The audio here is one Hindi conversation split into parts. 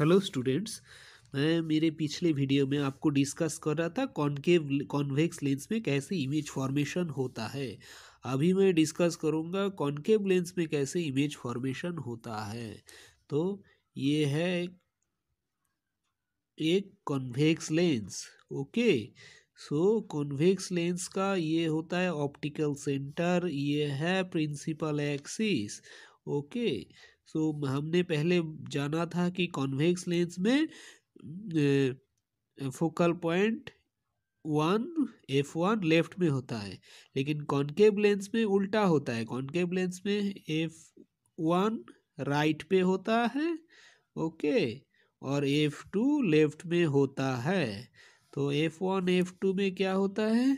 हेलो स्टूडेंट्स मैं मेरे पिछले वीडियो में आपको डिस्कस कर रहा था कॉन्केव कॉन्वेक्स लेंस में कैसे इमेज फॉर्मेशन होता है अभी मैं डिस्कस करूँगा कॉन्केव लेंस में कैसे इमेज फॉर्मेशन होता है तो ये है एक convex lens okay so convex lens का ये होता है ऑप्टिकल सेंटर ये है principal axis okay so so, हमने पहले जाना था कि कॉन्वेक्स लेंस में focal point one F one left में होता है लेकिन कॉन्केब लेंस में उल्टा होता है कॉन्केब लेंस में एफ वन राइट पे होता है ओके और एफ टू लेफ्ट में होता है तो एफ वन एफ टू में क्या होता है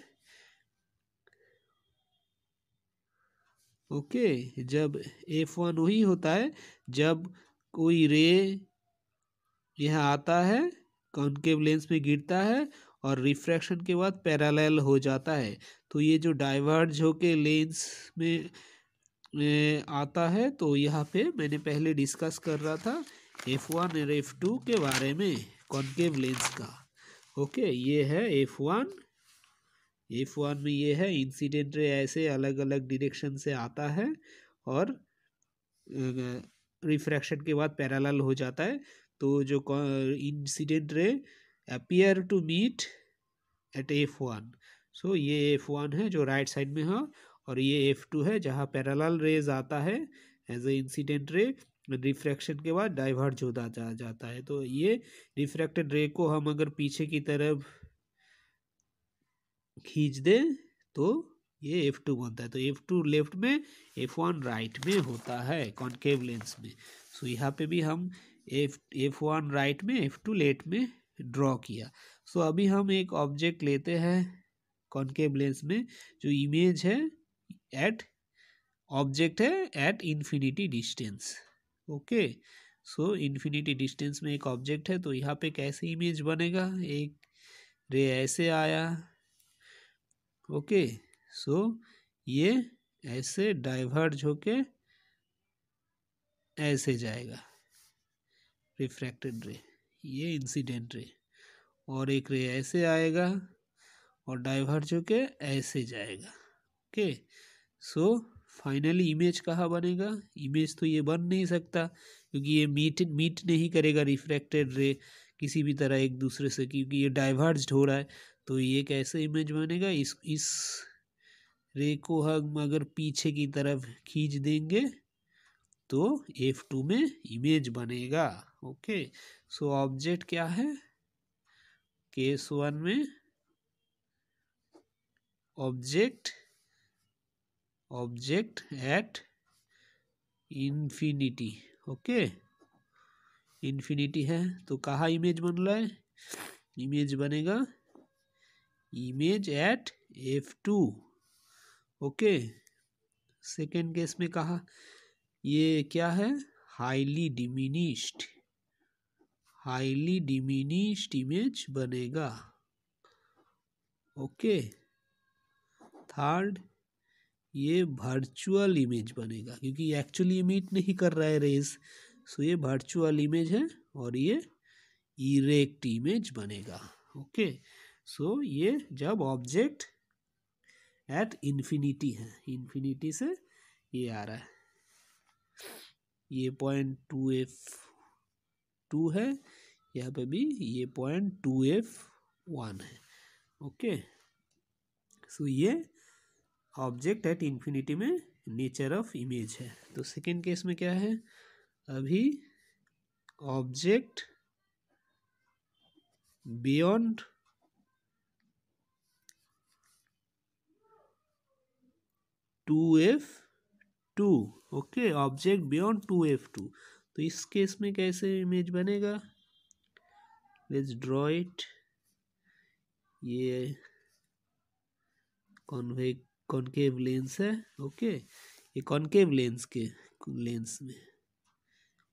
ओके जब एफ वन वही होता है जब कोई रे यहाँ आता है कॉन्केव लेंस में गिरता है और रिफ्रैक्शन के बाद पैरालेल हो जाता है तो ये जो डाइवर्ज होके लेंस में आता है तो यहाँ पे मैंने पहले डिस्कस कर रहा था एफ़ वन और एफ़ टू के बारे में कॉन्केव लेंस का ओके ये है एफ़ वन एफ वन में ये है इंसिडेंट रे ऐसे अलग अलग डिरेक्शन से आता है और रिफ्रैक्शन के बाद पैराल हो जाता है तो जो incident ray appear to meet at F one so ये एफ वन है जो राइट right साइड में है और ये एफ टू है जहाँ पैराल रेज आता है as a incident ray refraction के बाद डाइवर्ट होता जा, जाता है तो ये रिफ्रैक्टेड रे को हम अगर पीछे की तरफ खींच दे तो ये एफ टू बनता है तो एफ टू लेफ्ट में एफ वन राइट में होता है कॉन्केव लेंस में सो so, यहाँ पे भी हम एफ एफ वन राइट में एफ टू लेफ्ट में ड्रॉ किया सो so, अभी हम एक ऑब्जेक्ट लेते हैं कॉन्केव लेंस में जो इमेज है एट ऑब्जेक्ट है at infinity distance okay so infinity distance में एक ऑब्जेक्ट है तो यहाँ पे कैसे इमेज बनेगा एक रे ऐसे आया ओके सो ये ऐसे डाइवर्ज होके ऐसे जाएगा रिफ्रैक्टेड रे ये इंसिडेंट रे और एक रे ऐसे आएगा और डाइवर्ज होके ऐसे जाएगा ओके सो फाइनली इमेज कहाँ बनेगा इमेज तो ये बन नहीं सकता क्योंकि ये मीट मीट नहीं करेगा रिफ्रैक्टेड रे किसी भी तरह एक दूसरे से क्योंकि ये डाइवर्ज हो रहा है तो ये कैसे इमेज बनेगा इस इस रे को हम अगर पीछे की तरफ खींच देंगे तो एफ टू में इमेज बनेगा ओके सो ऑब्जेक्ट क्या है केस वन में object object at infinity okay infinity है तो कहाँ इमेज बन रहा है इमेज बनेगा image at F two okay second case में कहा ये क्या है highly diminished highly diminished image बनेगा ओके थर्ड ये वर्चुअल इमेज बनेगा क्योंकि एक्चुअली मीट नहीं कर रहा है रेस सो ये वर्चुअल इमेज है और ये इरेक्ट इमेज बनेगा ओके सो ये जब ऑब्जेक्ट एट इन्फिनिटी है इन्फिनिटी से ये आ रहा है ये पॉइंट टू एफ टू है यहाँ पे भी ये पॉइंट टू एफ वन है ओके सो ये ऑब्जेक्ट एट इन्फिनिटी में नेचर ऑफ इमेज है तो सेकेंड केस में क्या है अभी object beyond two F two okay object beyond two F two तो इस केस में कैसे इमेज बनेगा लेट्स ड्रॉ इट ये कॉन्वे कॉन्केव लेंस है ओके okay? ये कॉन्केव लेंस के लेंस में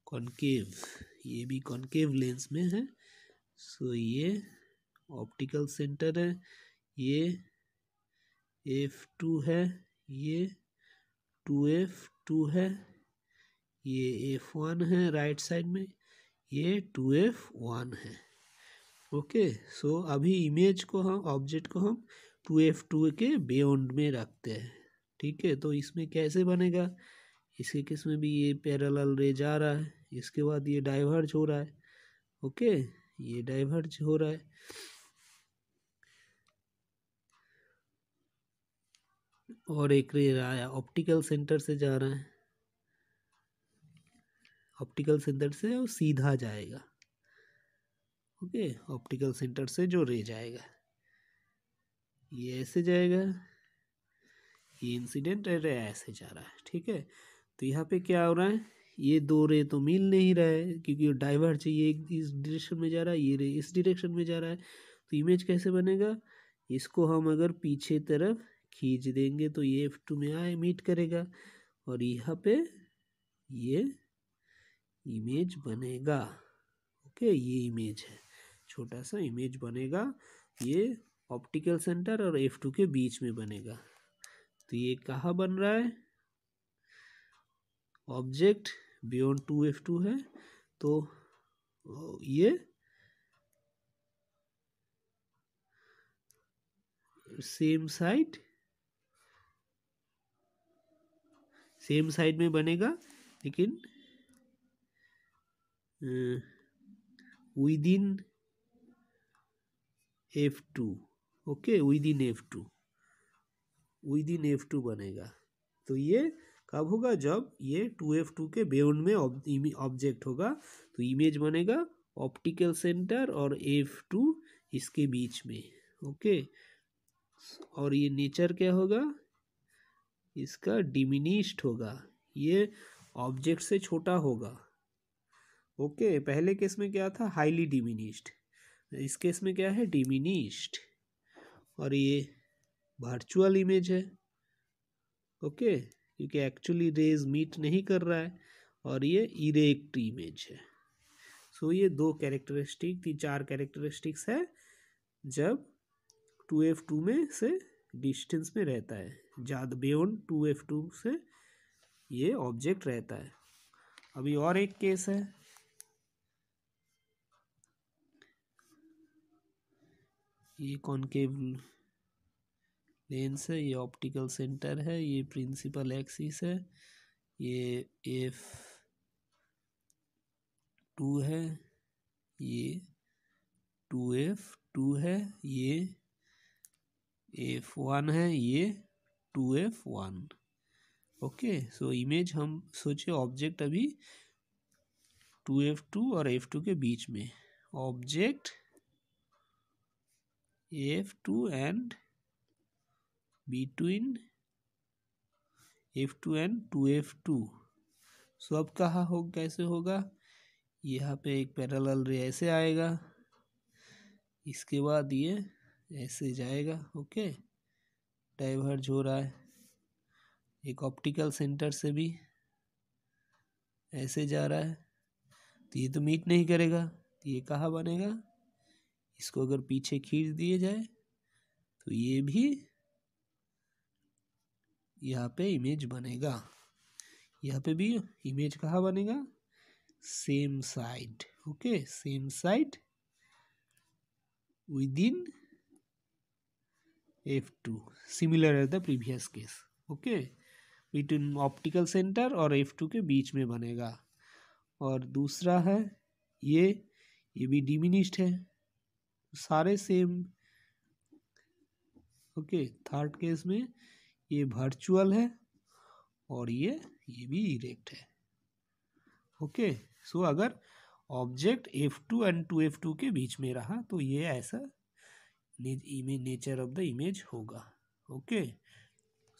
कॉनकेव ये भी कॉन्केव लेंस में है सो ये ऑप्टिकल सेंटर है ये एफ टू है ये टू एफ टू है ये एफ वन है राइट साइड में ये टू एफ वन है ओके सो अभी इमेज को हम ऑब्जेक्ट को हम टू एफ टू के बियॉन्ड में रखते हैं ठीक है तो इसमें कैसे बनेगा इसके किस में भी ये पैरेलल रे जा रहा है इसके बाद ये डाइवर्ज हो रहा है ओके ये डाइवर्ज हो रहा है और एक रे रहा है ऑप्टिकल सेंटर से जा रहा है ऑप्टिकल सेंटर से वो सीधा जाएगा ओके ऑप्टिकल सेंटर से जो रे जाएगा ये ऐसे जाएगा ये इंसिडेंट रे ऐसे जा रहा है ठीक है तो यहाँ पे क्या हो रहा है ये दो रे तो मिल नहीं रहा है क्योंकि डाइवर्ज है ये इस डिरेक्शन में जा रहा है ये रे इस डिरेक्शन में जा रहा है तो इमेज कैसे बनेगा इसको हम अगर पीछे तरफ खींच देंगे तो ये एफ टू में आए मीट करेगा और यहाँ पे ये इमेज बनेगा ओके ये इमेज है छोटा सा इमेज बनेगा ये ऑप्टिकल सेंटर और एफ टू के बीच में बनेगा तो ये कहाँ बन रहा है object beyond two F two है तो ये सेम साइड सेम साइड में बनेगा लेकिन within F two okay within F two within F two बनेगा तो ये कब होगा जब ये टू एफ टू के बेउंड में ऑब्जेक्ट होगा तो इमेज बनेगा ऑप्टिकल सेंटर और एफ टू इसके बीच में ओके और ये नेचर क्या होगा इसका डिमिनिश्ड होगा ये ऑब्जेक्ट से छोटा होगा ओके पहले केस में क्या था हाईली डिमिनिश्ड इस केस में क्या है डिमिनिश्ड और ये वर्चुअल इमेज है ओके okay. क्योंकि एक्चुअली रेज मीट नहीं कर रहा है और ये इरेक्ट इमेज है सो so, ये दो कैरेक्टरिस्टिक तीन चार कैरेक्टरिस्टिक्स है जब टू एफ टू में से डिस्टेंस में रहता है ज़्यादा बियॉन्ड टू एफ टू से ये ऑब्जेक्ट रहता है अभी और एक केस है ये कॉनकेव लेंस है ये ऑप्टिकल सेंटर है ये प्रिंसिपल एक्सिस है ये एफ टू है ये टू एफ टू है ये एफ वन है ये two F one okay so image हम सोचे ऑब्जेक्ट अभी टू एफ टू और एफ टू के बीच में object F two and between F two and two F two so अब कहा हो कैसे होगा यहाँ पे एक पैरेलल रे ऐसे आएगा इसके बाद ये ऐसे जाएगा ओके डाइवर्ज हो रहा है एक ऑप्टिकल सेंटर से भी ऐसे जा रहा है तो ये तो मीट नहीं करेगा तो ये कहाँ बनेगा इसको अगर पीछे खींच दिए जाए तो ये भी यहाँ पे इमेज बनेगा यहाँ पे भी इमेज कहाँ बनेगा same side okay same side within F two similar as the previous case okay between optical centre और एफ टू के बीच में बनेगा और दूसरा है ये ये भी डिमिनिश्ड है सारे सेम ओके थर्ड केस में ये वर्चुअल है और ये ये भी इरेक्ट है ओके सो अगर object F two and two F two के बीच में रहा तो ये ऐसा image nature of the image होगा ओके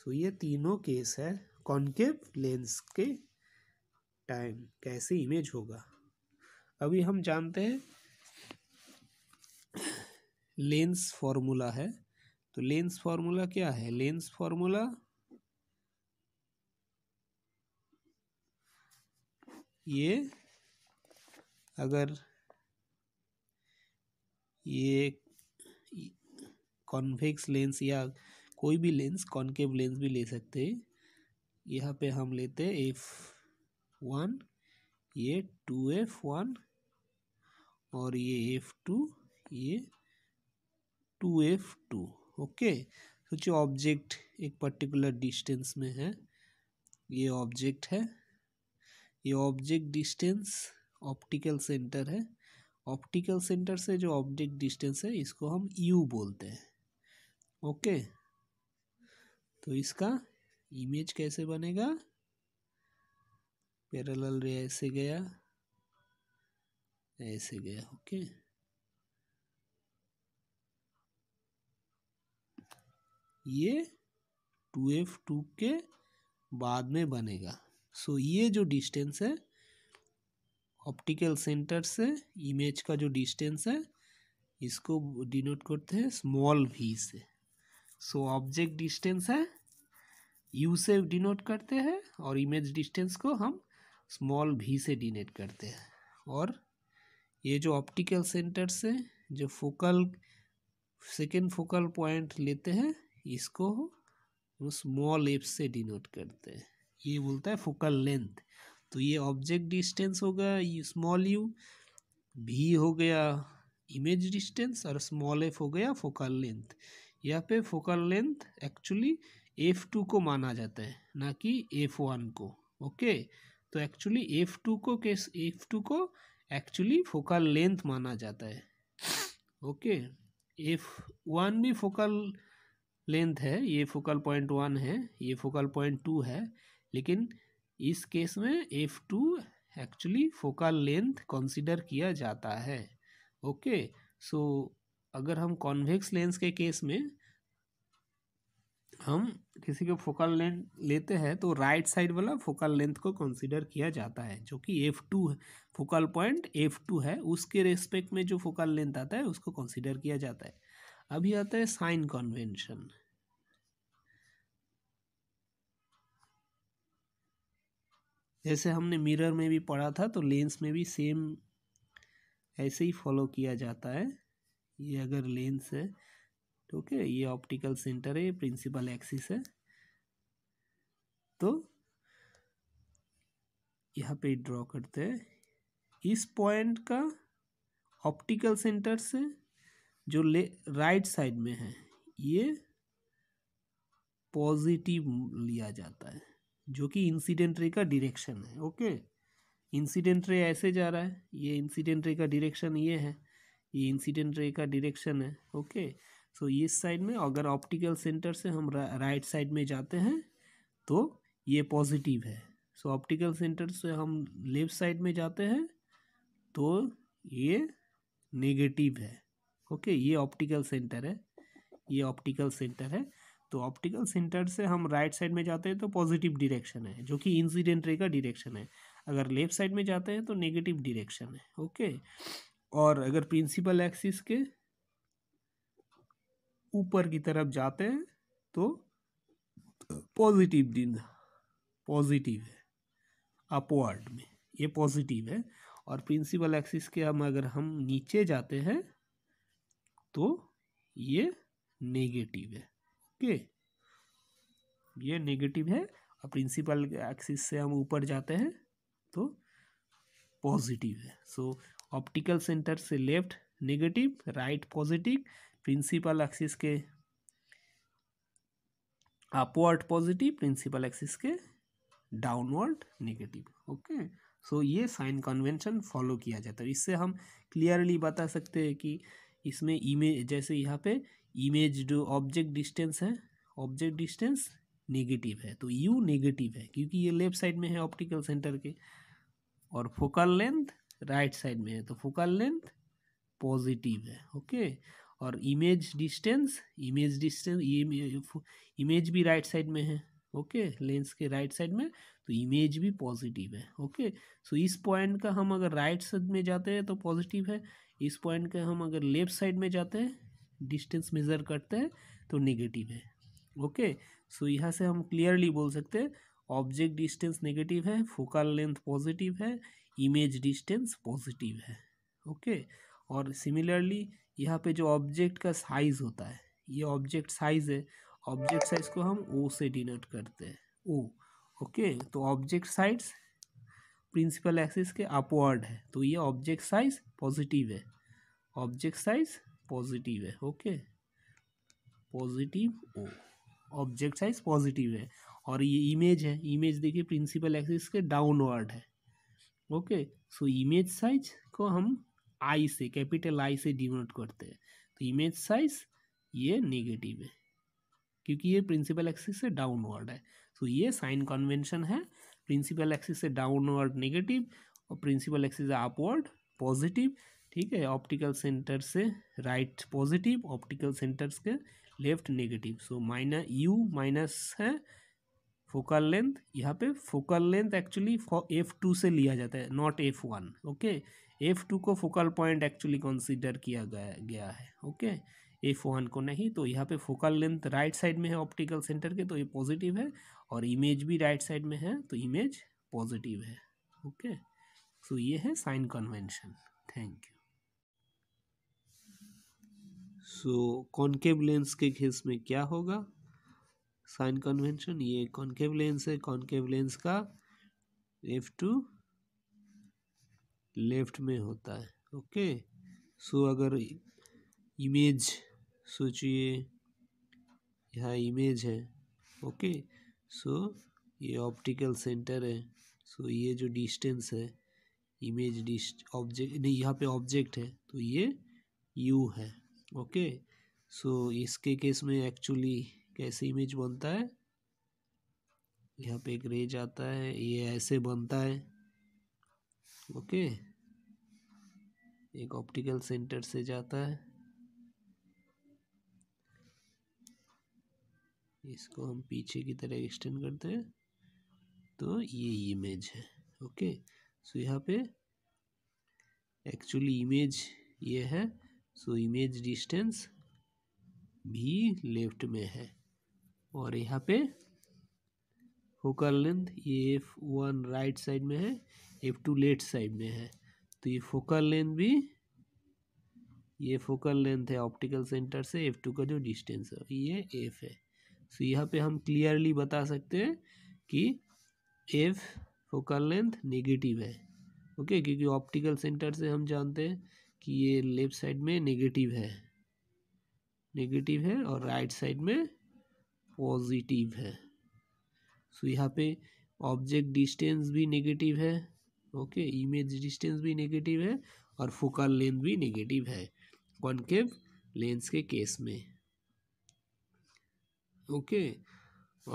सो ये तीनों केस है कॉन्केव लेंस के टाइम कैसे इमेज होगा अभी हम जानते हैं लेंस फॉर्मूला है तो लेंस फॉर्मूला क्या है लेंस फॉर्मूला ये अगर ये कॉन्वेक्स लेंस या कोई भी लेंस कॉन्केव लेंस भी ले सकते हैं यहाँ पे हम लेते हैं एफ वन ये टू एफ वन और ये एफ टू ये टू एफ टू ओके सोचिए तो ऑब्जेक्ट एक पर्टिकुलर डिस्टेंस में है ये ऑब्जेक्ट है ये ऑब्जेक्ट डिस्टेंस ऑप्टिकल सेंटर है ऑप्टिकल सेंटर से जो ऑब्जेक्ट डिस्टेंस है इसको हम यू बोलते हैं ओके तो इसका इमेज कैसे बनेगा पैरेलल रे ऐसे गया ऐसे गया ओके ये टू एफ टू के बाद में बनेगा सो so, ये जो डिस्टेंस है ऑप्टिकल सेंटर से इमेज का जो डिस्टेंस है इसको डिनोट करते हैं स्मॉल वी से सो ऑब्जेक्ट डिस्टेंस है यू से डिनोट करते हैं और इमेज डिस्टेंस को हम स्मॉल वी से डिनेट करते हैं और ये जो ऑप्टिकल सेंटर से जो फोकल सेकेंड फोकल पॉइंट लेते हैं इसको स्मॉल एफ से डिनोट करते हैं ये बोलता है फोकल लेंथ तो ये ऑब्जेक्ट डिस्टेंस हो गया स्मॉल यू भी हो गया इमेज डिस्टेंस और स्मॉल एफ हो गया फोकल लेंथ यहाँ पे focal length actually F two को माना जाता है ना कि एफ वन को ओके तो एक्चुअली एफ टू को केस एफ टू को एक्चुअली फोकल लेंथ माना जाता है ओके एफ वन भी फोकल लेंथ है ये फोकल पॉइंट वन है ये फोकल पॉइंट टू है लेकिन इस केस में F two actually focal length consider किया जाता है ओके सो अगर हम कॉन्वेक्स लेंस के केस में हम किसी के फोकल लेंथ लेते हैं तो राइट साइड वाला फोकल लेंथ को कंसीडर किया जाता है जो कि F two focal point F two है उसके रेस्पेक्ट में जो फोकल लेंथ आता है उसको कंसीडर किया जाता है अभी आता है साइन कॉन्वेंशन जैसे हमने मिरर में भी पढ़ा था तो लेंस में भी सेम ऐसे ही फॉलो किया जाता है ये अगर लेंस है ठीक तो ये ऑप्टिकल सेंटर है ये प्रिंसिपल एक्सिस है तो यहाँ पे ड्रॉ करते हैं इस पॉइंट का ऑप्टिकल सेंटर से जो ले राइट साइड में है ये पॉजिटिव लिया जाता है जो कि इंसिडेंट रे का डिरेक्शन है ओके इंसिडेंट रे ऐसे जा रहा है ये इंसिडेंट रे का डिरेक्शन ये है ये इंसिडेंट रे का डिरेक्शन है ओके सो so, इस साइड में अगर ऑप्टिकल सेंटर से हम रा, राइट साइड में जाते हैं तो ये पॉजिटिव है सो ऑप्टिकल सेंटर से हम लेफ्ट साइड में जाते हैं तो ये नेगेटिव है ओके ये ऑप्टिकल सेंटर है ये ऑप्टिकल सेंटर है तो ऑप्टिकल सेंटर से हम राइट साइड में जाते हैं तो पॉजिटिव डिरेक्शन है जो कि इंसिडेंट रे का डिरेक्शन है अगर लेफ्ट साइड में जाते हैं तो नेगेटिव डिरेक्शन है ओके और अगर प्रिंसिपल एक्सिस के ऊपर की तरफ जाते हैं तो पॉजिटिव दिन पॉजिटिव है अपवर्ड में ये पॉजिटिव है और प्रिंसिपल एक्सिस के हम अगर हम नीचे जाते हैं तो ये नेगेटिव है ओके ये नेगेटिव है और प्रिंसिपल एक्सिस से हम ऊपर जाते हैं तो पॉजिटिव है सो ऑप्टिकल सेंटर से left negative right positive principal axis के अपवर्ड पॉजिटिव प्रिंसिपल एक्सिस के डाउनवर्ड नेगेटिव ओके सो ये साइन कन्वेंशन फॉलो किया जाता है तो इससे हम क्लियरली बता सकते हैं कि इसमें इमेज जैसे यहाँ पे इमेज जो ऑब्जेक्ट डिस्टेंस है ऑब्जेक्ट डिस्टेंस नेगेटिव है तो यू नेगेटिव है क्योंकि ये लेफ्ट साइड में है ऑप्टिकल सेंटर के और फोकल लेंथ राइट साइड में है तो फोकल लेंथ पॉजिटिव है ओके और इमेज डिस्टेंस इमेज डिस्टेंस ये इमेज भी राइट साइड में है ओके लेंस के राइट साइड में तो इमेज भी पॉजिटिव है ओके सो इस पॉइंट का हम अगर राइट साइड में जाते हैं तो पॉजिटिव है इस पॉइंट का हम अगर लेफ्ट साइड में जाते हैं डिस्टेंस मेज़र करते हैं तो नेगेटिव है ओके सो यहाँ से हम क्लियरली बोल सकते हैं ऑब्जेक्ट डिस्टेंस नेगेटिव है फोकल लेंथ पॉजिटिव है इमेज डिस्टेंस पॉजिटिव है ओके और सिमिलरली यहाँ पे जो ऑब्जेक्ट का साइज़ होता है ये ऑब्जेक्ट साइज़ है ऑब्जेक्ट साइज़ को हम ओ से डिनोट करते हैं ओ ओके तो ऑब्जेक्ट साइज प्रिंसिपल एक्सिस के अपवर्ड है तो ये ऑब्जेक्ट साइज पॉजिटिव है ऑब्जेक्ट साइज पॉजिटिव है okay positive O object size positive है और ये इमेज है इमेज देखिए प्रिंसिपल एक्सिस के डाउनवर्ड है ओके सो इमेज साइज को हम आई से कैपिटल आई से डिनोट करते हैं तो इमेज साइज ये नेगेटिव है क्योंकि ये प्रिंसिपल एक्सिस से डाउनवर्ड है सो ये साइन कन्वेंशन है प्रिंसिपल एक्सिस से डाउनवर्ड नेगेटिव और प्रिंसिपल एक्सिस अपवर्ड पॉजिटिव ठीक है ऑप्टिकल सेंटर से राइट पॉजिटिव ऑप्टिकल सेंटर्स के left negative so minus U minus है फोकल लेंथ यहाँ पे focal length actually F two से लिया जाता है not F one okay F two को फोकल पॉइंट एक्चुअली कंसीडर किया गया गया है ओके एफ वन को नहीं तो यहाँ पे फोकल लेंथ राइट साइड में है ऑप्टिकल सेंटर के तो ये पॉजिटिव है और इमेज भी राइट साइड में है तो इमेज पॉजिटिव है ओके सो ये है sign convention thank you so concave lens के केस में क्या होगा साइन कन्वेंशन ये कॉन्केव लेंस है कॉन्केव लेंस का एफ टू लेफ्ट में होता है ओके okay? सो so, अगर इमेज सोचिए यहाँ इमेज है ओके okay? सो ये ऑप्टिकल सेंटर है सो ये जो डिस्टेंस है इमेज डिस्ट ऑब्जेक्ट नहीं यहाँ पे ऑब्जेक्ट है तो ये यू है ओके सो इसके केस में एक्चुअली कैसे इमेज बनता है यहाँ पे एक रेज आता है ये ऐसे बनता है ओके एक ऑप्टिकल सेंटर से जाता है इसको हम पीछे की तरह एक्सटेंड करते हैं तो ये इमेज है ओके सो यहाँ पे एक्चुअली इमेज ये है सो इमेज डिस्टेंस भी लेफ्ट में है और यहाँ पे फोकल लेंथ ये एफ वन राइट साइड में है एफ टू लेफ्ट साइड में है तो ये फोकल लेंथ भी ये फोकल लेंथ है ऑप्टिकल सेंटर से एफ टू का जो डिस्टेंस है ये एफ है सो so, यहाँ पे हम क्लियरली बता सकते हैं कि एफ फोकल लेंथ नेगेटिव है ओके okay, क्योंकि ऑप्टिकल सेंटर से हम जानते हैं कि ये लेफ्ट साइड में नेगेटिव है नेगेटिव है और राइट साइड में पॉजिटिव है सो so, यहाँ पे ऑब्जेक्ट डिस्टेंस भी नेगेटिव है ओके इमेज डिस्टेंस भी नेगेटिव है और फोकल लेंथ भी नेगेटिव है कॉन्केव लेंस के केस में ओके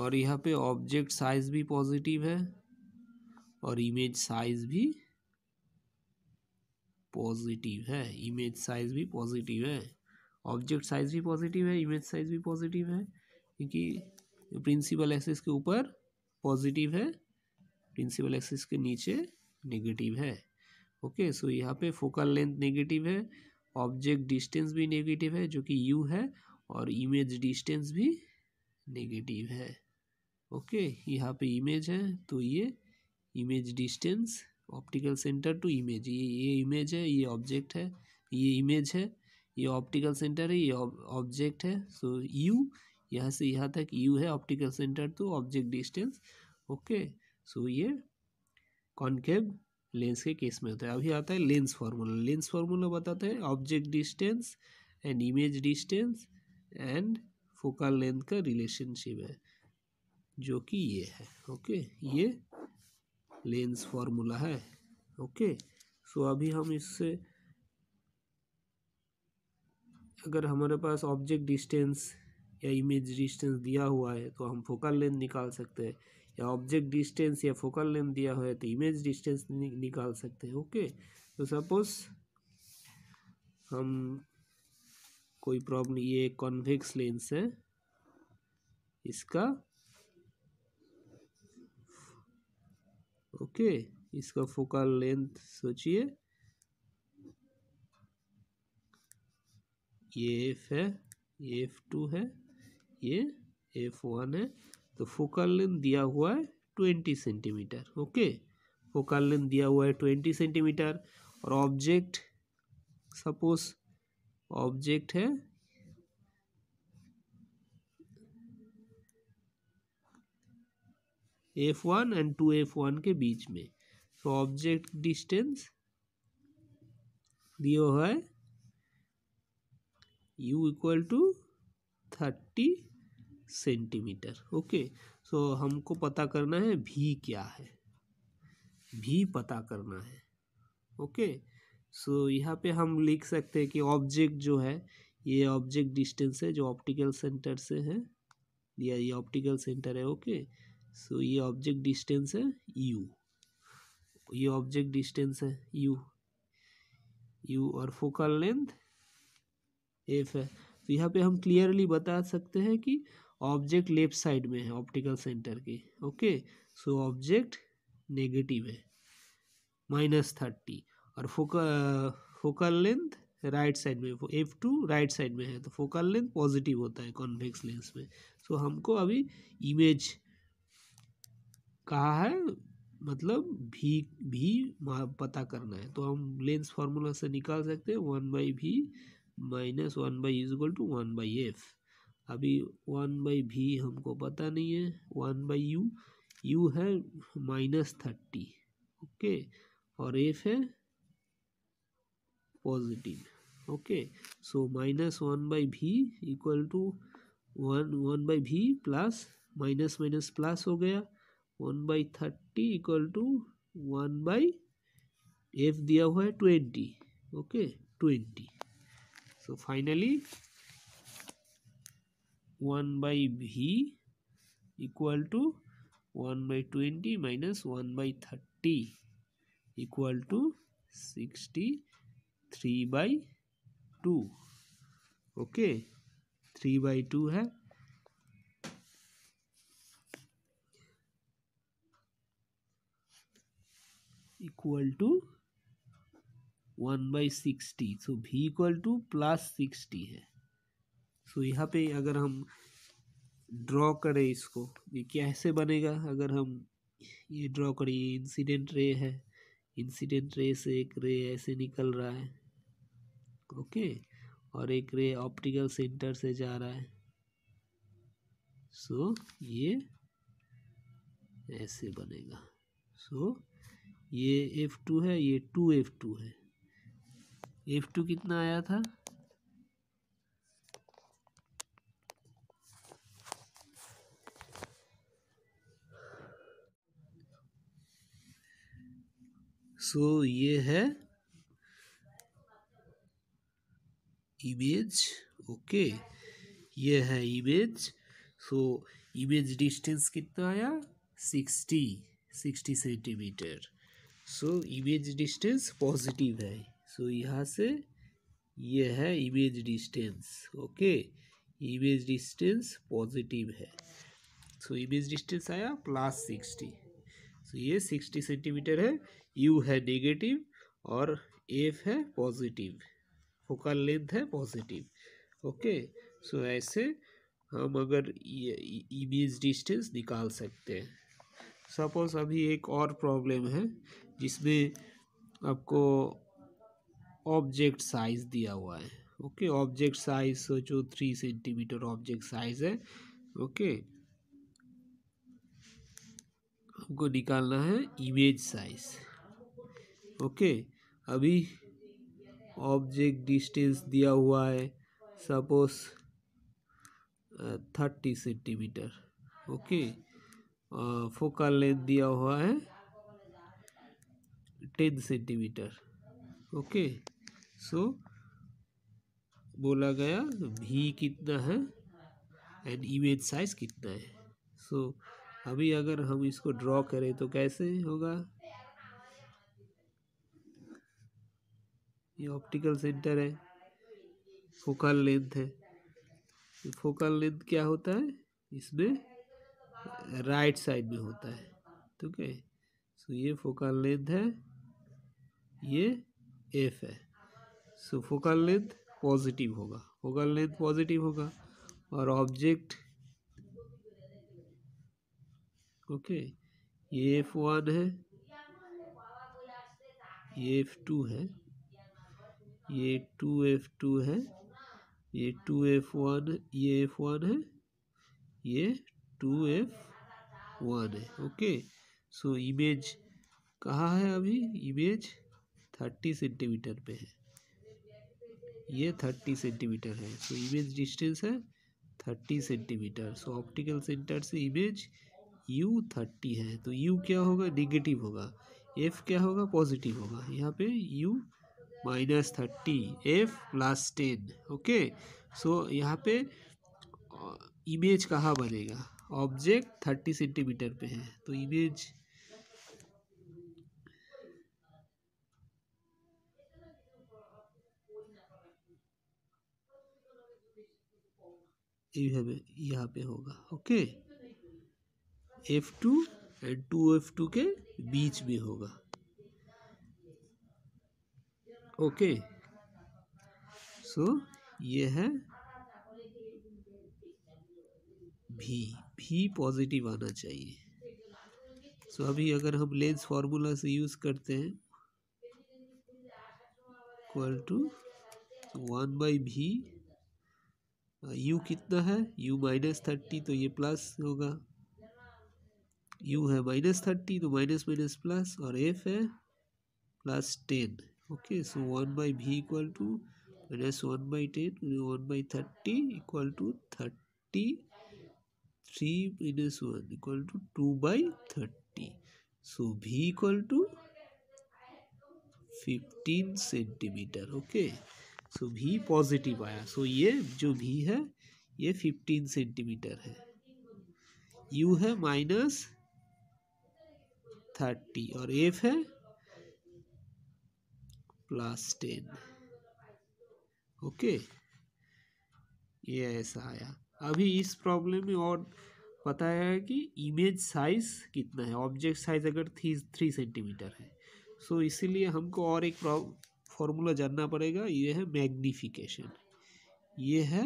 और यहाँ पे ऑब्जेक्ट साइज भी पॉजिटिव है और इमेज साइज भी पॉजिटिव है इमेज साइज भी पॉजिटिव है ऑब्जेक्ट साइज भी पॉजिटिव है इमेज साइज भी पॉजिटिव है क्योंकि प्रिंसिपल एक्सिस के ऊपर पॉजिटिव है प्रिंसिपल एक्सिस के नीचे नेगेटिव है ओके सो यहाँ पे फोकल लेंथ नेगेटिव है ऑब्जेक्ट डिस्टेंस भी नेगेटिव है जो कि यू है और इमेज डिस्टेंस भी नेगेटिव है ओके यहाँ पे इमेज है तो ये image distance optical centre to image ये ये इमेज है ये ऑब्जेक्ट है ये इमेज है ये ऑप्टिकल सेंटर है ये ऑब्जेक्ट है सो यू यहाँ से यहाँ तक यू है optical centre to object distance okay so ये कॉन्केव लेंस के केस में होता है अभी आता है लेंस फार्मूला लेंस फार्मूला बताते हैं object distance and image distance and focal length का रिलेशनशिप है जो कि ये है ओके ये लेंस फॉर्मूला है ओके सो अभी हम इससे अगर हमारे पास ऑब्जेक्ट डिस्टेंस या इमेज डिस्टेंस दिया हुआ है तो हम फोकल लेंथ निकाल सकते हैं या ऑब्जेक्ट डिस्टेंस या फोकल लेंथ दिया हुआ है तो इमेज डिस्टेंस निकाल सकते हैं ओके तो सपोज हम कोई प्रॉब्लम ये कॉन्वेक्स लेंस है इसका ओके इसका फोकल लेंथ सोचिए ये एफ है ये एफ टू है ये एफ वन है तो फोकल लेंथ दिया हुआ है twenty centimetre okay focal length दिया हुआ है ट्वेंटी सेंटीमीटर और ऑब्जेक्ट सपोज ऑब्जेक्ट है F one and two F one के बीच में सो ऑब्जेक्ट डिस्टेंस दियो है U equal to thirty centimetre okay so हमको पता करना है भी क्या है भी पता करना है ओके okay? सो so, यहाँ पे हम लिख सकते हैं कि ऑब्जेक्ट जो है ये ऑब्जेक्ट डिस्टेंस है जो ऑप्टिकल सेंटर से है या ये ऑप्टिकल सेंटर है ओके सो so, ये ऑब्जेक्ट डिस्टेंस है यू ये ऑब्जेक्ट डिस्टेंस है यू यू और फोकल लेंथ एफ है तो यहाँ पे हम क्लियरली बता सकते हैं कि ऑब्जेक्ट लेफ्ट साइड में है ऑप्टिकल सेंटर के ओके सो ऑब्जेक्ट नेगेटिव है माइनस थर्टी और focal focal length right side में एफ टू राइट साइड में है तो फोकल लेंथ पॉजिटिव होता है कॉन्वेक्स लेंस में सो हमको अभी इमेज कहा है मतलब भी भी पता करना है तो हम लेंस फार्मूला से निकाल सकते हैं one by V minus one by equal to one by F अभी वन बाई भी हमको पता नहीं है वन बाई यू यू है माइनस थर्टी ओके और एफ है positive okay so minus one by V equal to one one by V plus minus minus plus हो गया one by thirty equal to one by F दिया हुआ है twenty okay twenty so finally one by V equal to one by twenty minus one by thirty equal to sixty three by two okay three by two है equal to one by sixty so V equal two plus sixty है सो so, यहाँ पे अगर हम ड्रॉ करें इसको ये कैसे बनेगा अगर हम ये ड्रॉ करें इंसिडेंट रे है इंसिडेंट रे से एक रे ऐसे निकल रहा है ओके और एक रे ऑप्टिकल सेंटर से जा रहा है सो so, ये ऐसे बनेगा सो so, ये एफ टू है ये टू एफ टू है एफ टू कितना आया था सो so, ये है इमेज ओके ये है इमेज सो इमेज डिस्टेंस कितना आया sixty sixty centimetre so image distance positive है सो so, यहाँ से ये है image distance okay image distance positive है सो इमेज डिस्टेंस आया प्लस सिक्सटी सो ये सिक्सटी सेंटीमीटर है यू है नेगेटिव और एफ है पॉजिटिव फोकल लेंथ है पॉजिटिव ओके सो ऐसे हम अगर इमेज डिस्टेंस निकाल सकते हैं सपोज अभी एक और प्रॉब्लम है जिसमें आपको ऑब्जेक्ट साइज दिया हुआ है ओके ऑब्जेक्ट साइज सोचो थ्री सेंटीमीटर ऑब्जेक्ट साइज है ओके हमको निकालना है इमेज साइज ओके अभी ऑब्जेक्ट डिस्टेंस दिया हुआ है suppose thirty centimetre okay focal length दिया हुआ है टेन सेंटीमीटर ओके सो बोला गया भी कितना है एंड इमेज साइज कितना है सो so, अभी अगर हम इसको ड्रॉ करें तो कैसे होगा ये ऑप्टिकल सेंटर है फोकल लेंथ है ये फोकल लेंथ क्या होता है इसमें राइट साइड में होता है ठीक है सो ये फोकल लेंथ है ये एफ है सो फोकल लेंथ पॉजिटिव होगा फोकल लेंथ पॉजिटिव होगा और ऑब्जेक्ट ओके ये एफ वन है ये एफ टू है ये टू एफ टू है ये टू एफ वन ये एफ वन है ये टू एफ वन है ओके सो इमेज कहाँ है अभी इमेज थर्टी सेंटीमीटर पे है ये थर्टी सेंटीमीटर है सो इमेज डिस्टेंस है thirty centimetre so optical centre से इमेज यू थर्टी है तो यू क्या होगा निगेटिव होगा एफ क्या होगा पॉजिटिव होगा यहाँ पे u minus thirty F plus ten okay so यहाँ पे इमेज uh, कहाँ बनेगा ऑब्जेक्ट थर्टी सेंटीमीटर पे है तो इमेज यहाँ पे होगा okay F two and two F two के बीच में होगा ओके सो ये है भी भी पॉजिटिव आना चाहिए सो so, अभी अगर हम लेंस फार्मूला से यूज़ करते हैं equal to one by v u कितना है यू माइनस थर्टी तो ये प्लस होगा यू है माइनस थर्टी तो माइनस माइनस प्लस और एफ है plus ten okay so 1 by v equal to minus 1 by 10 to the 1 by 30 equal to 30 3 minus 1 equal to 2 by 30 so v equal to 15 centimetre okay so भी पॉजिटिव आया सो so, ये जो भी है ये 15 सेंटीमीटर है यू है माइनस थर्टी और एफ है प्लस टेन ओके ये ऐसा आया अभी इस प्रॉब्लम में और बताया है कि इमेज साइज कितना है ऑब्जेक्ट साइज अगर थ्री थ्री सेंटीमीटर है सो so, इसीलिए हमको और एक फॉर्मूला जानना पड़ेगा ये है मैग्निफिकेशन ये है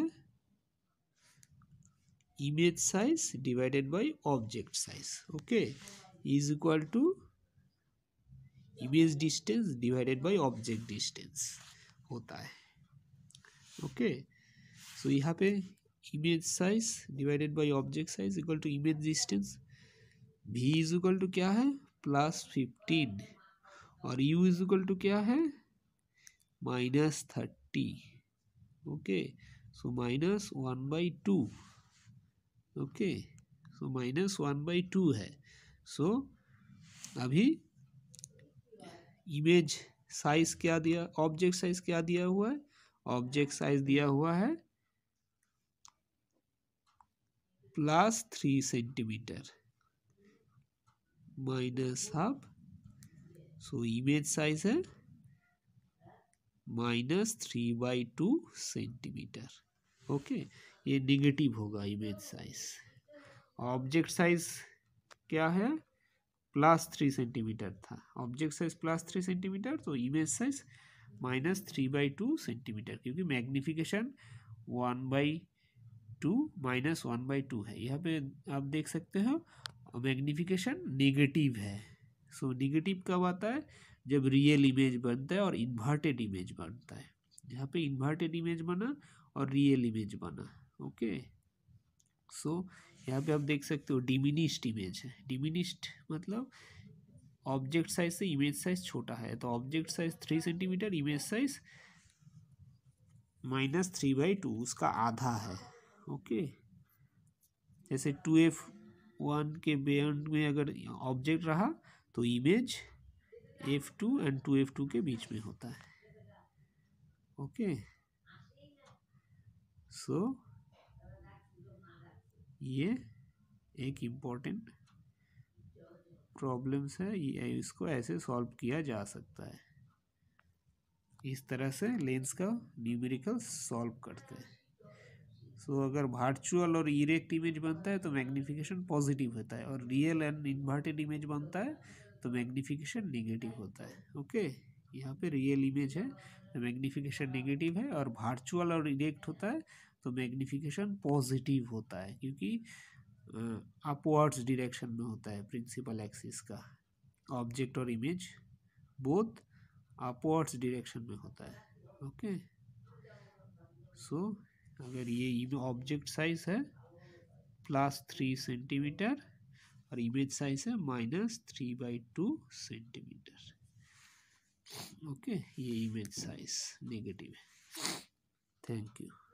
image size divided by object size okay is equal to image distance divided by object distance होता है ओके सो यहाँ पे image size divided by object size equal to image distance v is equal to क्या है प्लस फिफ्टीन और यू इज इक्वल टू क्या है minus thirty okay so minus one by two okay so minus one by two है सो so, अभी इमेज साइज क्या दिया ऑब्जेक्ट साइज क्या दिया हुआ है ऑब्जेक्ट साइज दिया हुआ है plus three centimetre minus half so image size है minus three by two centimetre okay ये निगेटिव होगा इमेज साइज ऑब्जेक्ट साइज क्या है प्लस थ्री सेंटीमीटर था object size plus three centimetre तो image size minus three by two centimetre क्योंकि magnification one by two minus one by two है यहाँ पे आप देख सकते हो मैग्निफिकेशन नेगेटिव है सो so, नेगेटिव कब आता है जब रियल इमेज बनता है और इन्वर्टेड इमेज बनता है यहाँ पे इन्वर्टेड इमेज बना और रियल इमेज बना ओके सो so, यहाँ पे आप देख सकते हो डिमिनिश्ड इमेज है डिमिनिश्ड मतलब ऑब्जेक्ट साइज से इमेज साइज छोटा है तो object size three centimetre image size minus three by two उसका आधा है ओके जैसे टू एफ वन के बेन में अगर ऑब्जेक्ट रहा तो image F two and two F two के बीच में होता है ओके सो so, ये एक इम्पॉर्टेंट प्रॉब्लम्स है ये इसको ऐसे सॉल्व किया जा सकता है इस तरह से लेंस का न्यूमेरिकल सॉल्व करते हैं सो so, अगर वर्चुअल और इरेक्ट इमेज बनता है तो मैग्निफिकेशन पॉजिटिव होता है और रियल एंड इन्वर्टेड इमेज बनता है तो मैग्निफिकेशन नेगेटिव होता है ओके okay? यहाँ पे रियल इमेज है तो मैग्नीफिकेशन नेगेटिव है और वर्चुअल और इरेक्ट होता है तो मैग्निफिकेशन पॉजिटिव होता है क्योंकि अपवर्ड्स डिरेक्शन में होता है प्रिंसिपल एक्सिस का ऑब्जेक्ट और इमेज बोथ अपवर्ड्स डिरेक्शन में होता है ओके सो अगर ये ऑब्जेक्ट साइज है प्लस थ्री सेंटीमीटर और इमेज साइज है minus three by two centimetre okay ये इमेज साइज नेगेटिव है थैंक यू